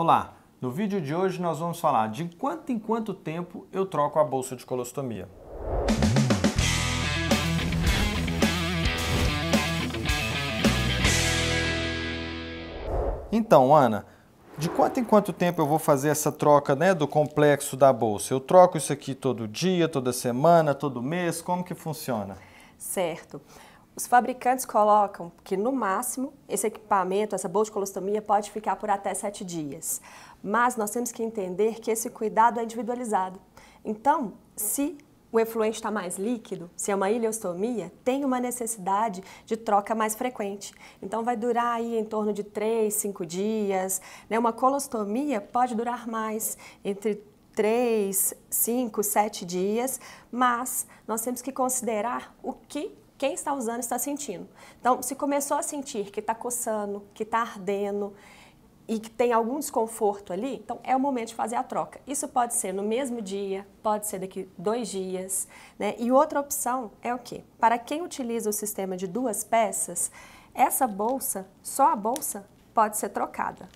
Olá, no vídeo de hoje nós vamos falar de quanto em quanto tempo eu troco a bolsa de colostomia. Então, Ana, de quanto em quanto tempo eu vou fazer essa troca né, do complexo da bolsa? Eu troco isso aqui todo dia, toda semana, todo mês? Como que funciona? Certo. Os fabricantes colocam que, no máximo, esse equipamento, essa bolsa colostomia pode ficar por até sete dias. Mas nós temos que entender que esse cuidado é individualizado. Então, se o efluente está mais líquido, se é uma ileostomia, tem uma necessidade de troca mais frequente. Então vai durar aí em torno de três, cinco dias. Né? Uma colostomia pode durar mais, entre três, cinco, sete dias, mas nós temos que considerar o que quem está usando está sentindo. Então, se começou a sentir que está coçando, que está ardendo e que tem algum desconforto ali, então é o momento de fazer a troca. Isso pode ser no mesmo dia, pode ser daqui dois dias, né? E outra opção é o quê? Para quem utiliza o sistema de duas peças, essa bolsa, só a bolsa, pode ser trocada.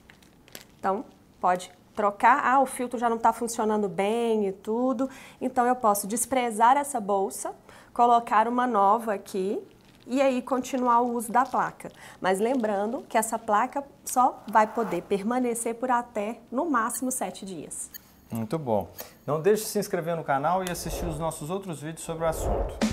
Então, pode trocar, ah, o filtro já não está funcionando bem e tudo, então eu posso desprezar essa bolsa colocar uma nova aqui e aí continuar o uso da placa. Mas lembrando que essa placa só vai poder permanecer por até no máximo sete dias. Muito bom. Não deixe de se inscrever no canal e assistir os nossos outros vídeos sobre o assunto.